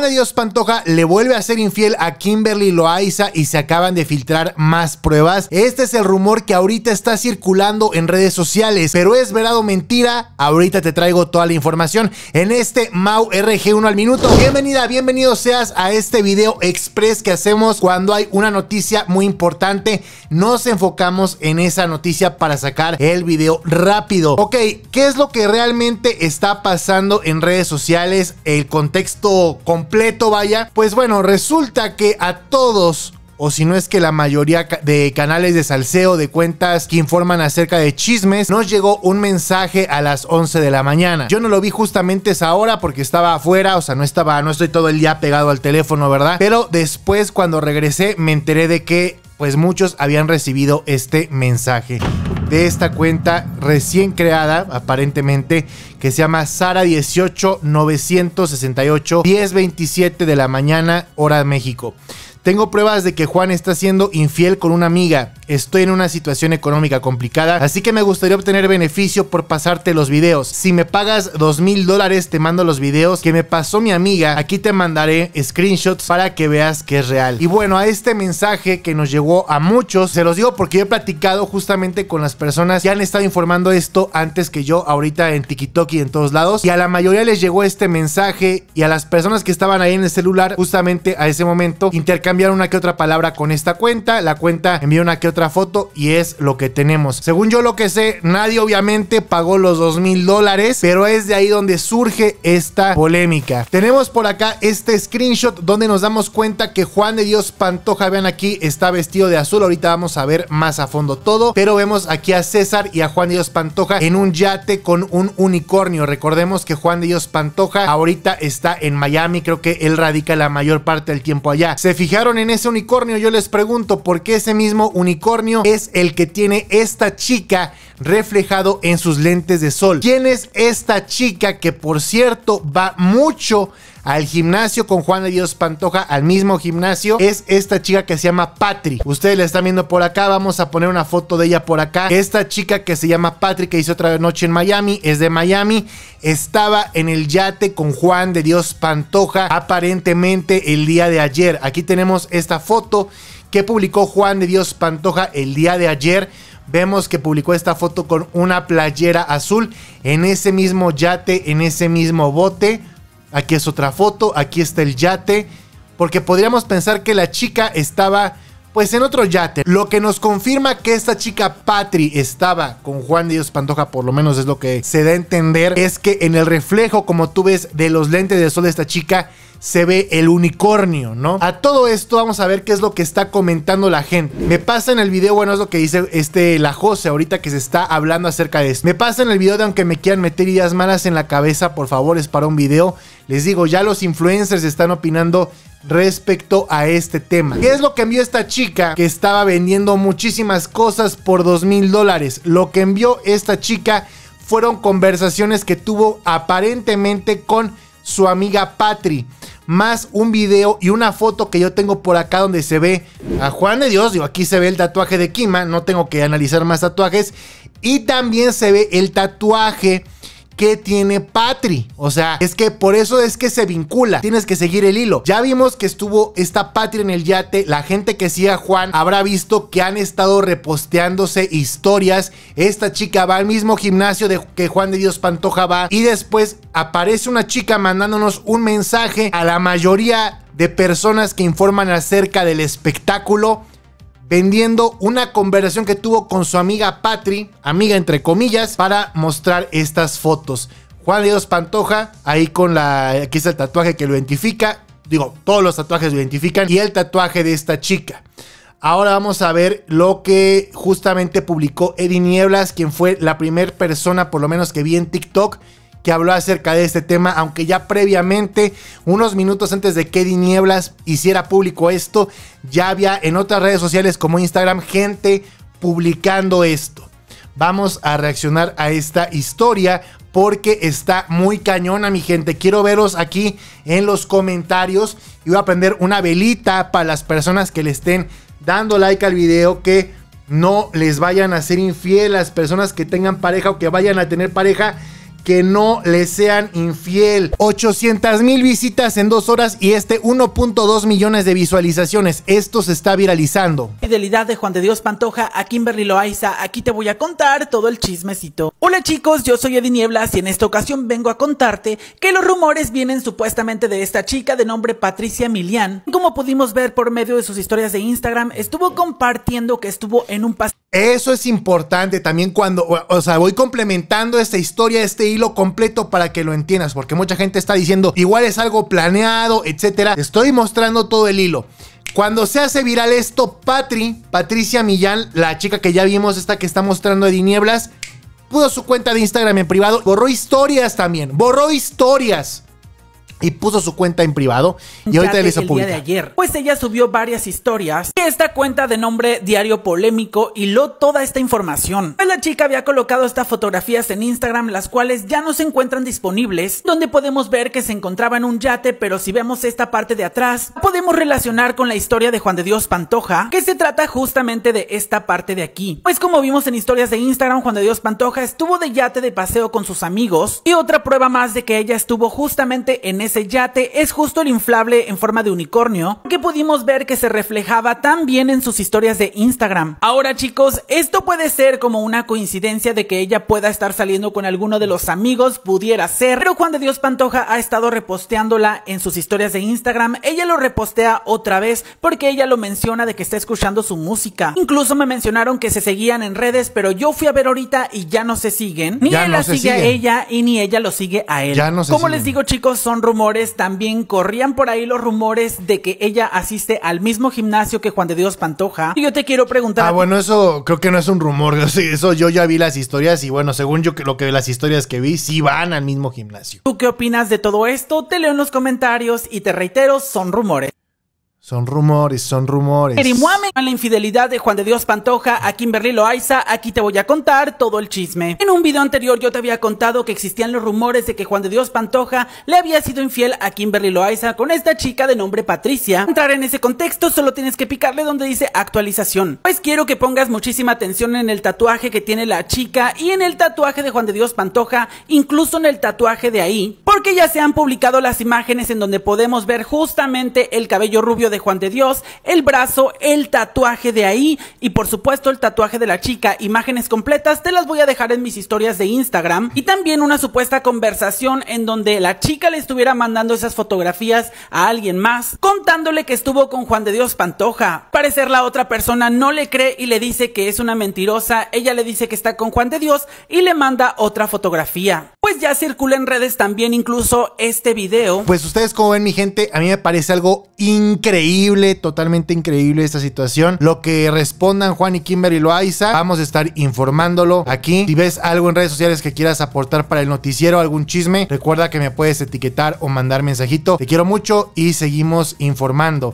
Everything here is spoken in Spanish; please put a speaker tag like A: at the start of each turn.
A: de Dios Pantoja le vuelve a ser infiel a Kimberly Loaiza y se acaban de filtrar más pruebas. Este es el rumor que ahorita está circulando en redes sociales, pero es verdad o mentira, ahorita te traigo toda la información en este Mau RG1 al minuto. Bienvenida, bienvenido seas a este video express que hacemos cuando hay una noticia muy importante. Nos enfocamos en esa noticia para sacar el video rápido. Ok, ¿qué es lo que realmente está pasando en redes sociales? El contexto con completo, vaya, pues bueno, resulta que a todos o si no es que la mayoría de canales de salseo, de cuentas que informan acerca de chismes, nos llegó un mensaje a las 11 de la mañana. Yo no lo vi justamente esa hora porque estaba afuera, o sea, no estaba, no estoy todo el día pegado al teléfono, ¿verdad? Pero después cuando regresé me enteré de que pues muchos habían recibido este mensaje de esta cuenta recién creada, aparentemente, que se llama Sara18968, 1027 de la mañana, hora de México. Tengo pruebas de que Juan está siendo infiel con una amiga. Estoy en una situación económica complicada, así que me gustaría obtener beneficio por pasarte los videos. Si me pagas dos mil dólares, te mando los videos que me pasó mi amiga. Aquí te mandaré screenshots para que veas que es real. Y bueno, a este mensaje que nos llegó a muchos, se los digo porque yo he platicado justamente con las personas que han estado informando esto antes que yo, ahorita en TikTok y en todos lados. Y a la mayoría les llegó este mensaje y a las personas que estaban ahí en el celular, justamente a ese momento, intercambiaron enviar una que otra palabra con esta cuenta, la cuenta envía una que otra foto y es lo que tenemos. Según yo lo que sé, nadie obviamente pagó los dos mil dólares, pero es de ahí donde surge esta polémica. Tenemos por acá este screenshot donde nos damos cuenta que Juan de Dios Pantoja, vean aquí, está vestido de azul. Ahorita vamos a ver más a fondo todo, pero vemos aquí a César y a Juan de Dios Pantoja en un yate con un unicornio. Recordemos que Juan de Dios Pantoja ahorita está en Miami, creo que él radica la mayor parte del tiempo allá. Se fijaron en ese unicornio, yo les pregunto por qué ese mismo unicornio es el que tiene esta chica reflejado en sus lentes de sol. ¿Quién es esta chica que por cierto va mucho al gimnasio con Juan de Dios Pantoja, al mismo gimnasio, es esta chica que se llama Patrick. Ustedes la están viendo por acá, vamos a poner una foto de ella por acá. Esta chica que se llama Patrick, que hizo otra noche en Miami, es de Miami, estaba en el yate con Juan de Dios Pantoja, aparentemente el día de ayer. Aquí tenemos esta foto que publicó Juan de Dios Pantoja el día de ayer vemos que publicó esta foto con una playera azul en ese mismo yate, en ese mismo bote. Aquí es otra foto, aquí está el yate. Porque podríamos pensar que la chica estaba pues en otro yate. Lo que nos confirma que esta chica Patri estaba con Juan de Dios Pantoja, por lo menos es lo que se da a entender, es que en el reflejo, como tú ves, de los lentes de sol de esta chica, se ve el unicornio, ¿no? A todo esto vamos a ver qué es lo que está comentando la gente. Me pasa en el video, bueno, es lo que dice este la Jose ahorita que se está hablando acerca de esto. Me pasa en el video de aunque me quieran meter ideas malas en la cabeza, por favor, es para un video. Les digo, ya los influencers están opinando respecto a este tema. ¿Qué es lo que envió esta chica que estaba vendiendo muchísimas cosas por 2000 mil dólares? Lo que envió esta chica fueron conversaciones que tuvo aparentemente con su amiga Patri. Más un video y una foto que yo tengo por acá donde se ve a Juan de Dios. Digo, aquí se ve el tatuaje de Kima. No tengo que analizar más tatuajes. Y también se ve el tatuaje que tiene Patri. O sea, es que por eso es que se vincula. Tienes que seguir el hilo. Ya vimos que estuvo esta Patri en el yate. La gente que sigue a Juan habrá visto que han estado reposteándose historias. Esta chica va al mismo gimnasio de que Juan de Dios Pantoja va. Y después aparece una chica mandándonos un mensaje a la mayoría de personas que informan acerca del espectáculo vendiendo una conversación que tuvo con su amiga Patri, amiga entre comillas, para mostrar estas fotos. Juan leos Pantoja, ahí con la. Aquí está el tatuaje que lo identifica. Digo, todos los tatuajes lo identifican. Y el tatuaje de esta chica. Ahora vamos a ver lo que justamente publicó Eddie Nieblas, quien fue la primera persona, por lo menos que vi en TikTok, que habló acerca de este tema, aunque ya previamente, unos minutos antes de que Eddie Nieblas hiciera público esto, ya había en otras redes sociales como Instagram gente publicando esto. Vamos a reaccionar a esta historia porque está muy cañona, mi gente. Quiero veros aquí en los comentarios y voy a prender una velita para las personas que le estén dando like al video que no les vayan a ser infiel las personas que tengan pareja o que vayan a tener pareja que no le sean infiel. 800 mil visitas en dos horas y este 1.2 millones de visualizaciones. Esto se está viralizando.
B: Fidelidad de Juan de Dios Pantoja a Kimberly Loaiza. Aquí te voy a contar todo el chismecito. Hola chicos, yo soy Eddie Nieblas y en esta ocasión vengo a contarte que los rumores vienen supuestamente de esta chica de nombre Patricia Milian. Como pudimos ver por medio de sus historias de Instagram, estuvo compartiendo que estuvo en un paseo eso es importante también cuando, o sea, voy complementando esta historia,
A: este hilo completo para que lo entiendas, porque mucha gente está diciendo, igual es algo planeado, etcétera. Estoy mostrando todo el hilo. Cuando se hace viral esto, Patri, Patricia Millán, la chica que ya vimos, esta que está mostrando de nieblas, pudo su cuenta de Instagram en privado,
B: borró historias también, borró historias y puso su cuenta en privado y ya ahorita le hizo pública. Pues ella subió varias historias y esta cuenta de nombre Diario Polémico hiló toda esta información. Pues la chica había colocado estas fotografías en Instagram las cuales ya no se encuentran disponibles, donde podemos ver que se encontraba en un yate, pero si vemos esta parte de atrás, podemos relacionar con la historia de Juan de Dios Pantoja, que se trata justamente de esta parte de aquí. Pues como vimos en historias de Instagram, Juan de Dios Pantoja estuvo de yate de paseo con sus amigos y otra prueba más de que ella estuvo justamente en ese yate es justo el inflable en forma de unicornio que pudimos ver que se reflejaba tan bien en sus historias de Instagram. Ahora chicos, esto puede ser como una coincidencia de que ella pueda estar saliendo con alguno de los amigos, pudiera ser, pero Juan de Dios Pantoja ha estado reposteándola en sus historias de Instagram, ella lo repostea otra vez porque ella lo menciona de que está escuchando su música. Incluso me mencionaron que se seguían en redes, pero yo fui a ver ahorita y ya no se siguen. Ni él la sigue a ella y ni ella lo sigue a él. Como les digo chicos, son rumores, también corrían por ahí los rumores de que ella asiste al mismo gimnasio que Juan de Dios Pantoja. Y yo te quiero preguntar.
A: Ah, bueno, eso creo que no es un rumor. Eso yo ya vi las historias y bueno, según yo lo que las historias
B: que vi, sí van al mismo gimnasio. ¿Tú qué opinas de todo esto? Te leo en los comentarios y te reitero, son rumores.
A: Son rumores, son rumores. En
B: la infidelidad de Juan de Dios Pantoja a Kimberly Loaiza, aquí te voy a contar todo el chisme. En un video anterior yo te había contado que existían los rumores de que Juan de Dios Pantoja le había sido infiel a Kimberly Loaiza con esta chica de nombre Patricia. Entrar en ese contexto solo tienes que picarle donde dice actualización. Pues quiero que pongas muchísima atención en el tatuaje que tiene la chica y en el tatuaje de Juan de Dios Pantoja, incluso en el tatuaje de ahí, porque ya se han publicado las imágenes en donde podemos ver justamente el cabello rubio de de Juan de Dios, el brazo, el tatuaje de ahí y por supuesto el tatuaje de la chica. Imágenes completas te las voy a dejar en mis historias de Instagram y también una supuesta conversación en donde la chica le estuviera mandando esas fotografías a alguien más contándole que estuvo con Juan de Dios Pantoja. Parecer la otra persona no le cree y le dice que es una mentirosa, ella le dice que está con Juan de Dios y le manda otra fotografía. Pues ya circula en redes también incluso este video.
A: Pues ustedes como ven mi gente, a mí me parece algo increíble increíble, totalmente increíble esta situación. Lo que respondan Juan y Kimberly Loaiza, vamos a estar informándolo aquí. Si ves algo en redes sociales que quieras aportar para el noticiero, algún chisme, recuerda que me puedes etiquetar o mandar mensajito. Te quiero mucho y seguimos informando.